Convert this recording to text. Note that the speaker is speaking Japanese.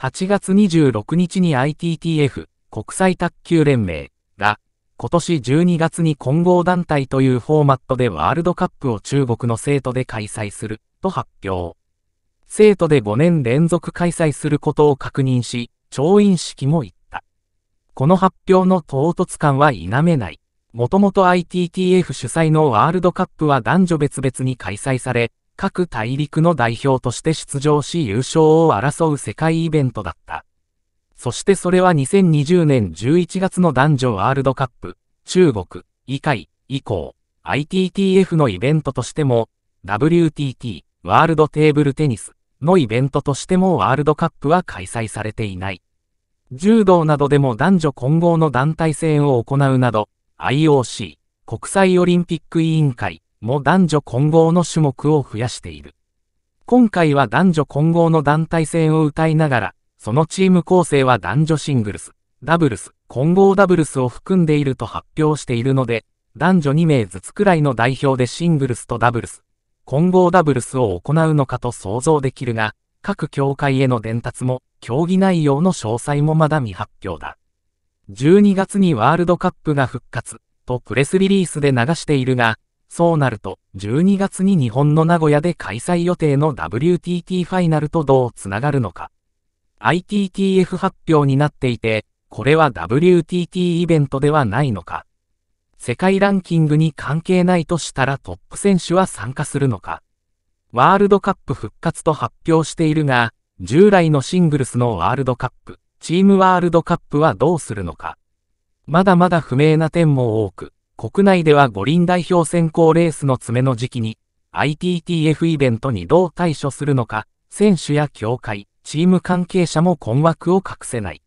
8月26日に ITTF 国際卓球連盟が今年12月に混合団体というフォーマットでワールドカップを中国の生徒で開催すると発表。生徒で5年連続開催することを確認し、調印式も行った。この発表の唐突感は否めない。もともと ITTF 主催のワールドカップは男女別々に開催され、各大陸の代表として出場し優勝を争う世界イベントだった。そしてそれは2020年11月の男女ワールドカップ、中国、以会、以降、ITTF のイベントとしても、WTT、ワールドテーブルテニスのイベントとしてもワールドカップは開催されていない。柔道などでも男女混合の団体戦を行うなど、IOC、国際オリンピック委員会、も男女混合の種目を増やしている。今回は男女混合の団体戦を歌いながら、そのチーム構成は男女シングルス、ダブルス、混合ダブルスを含んでいると発表しているので、男女2名ずつくらいの代表でシングルスとダブルス、混合ダブルスを行うのかと想像できるが、各協会への伝達も、競技内容の詳細もまだ未発表だ。12月にワールドカップが復活、とプレスリリースで流しているが、そうなると、12月に日本の名古屋で開催予定の WTT ファイナルとどうつながるのか。ITTF 発表になっていて、これは WTT イベントではないのか。世界ランキングに関係ないとしたらトップ選手は参加するのか。ワールドカップ復活と発表しているが、従来のシングルスのワールドカップ、チームワールドカップはどうするのか。まだまだ不明な点も多く、国内では五輪代表選考レースの詰めの時期に、ITTF イベントにどう対処するのか、選手や協会、チーム関係者も困惑を隠せない。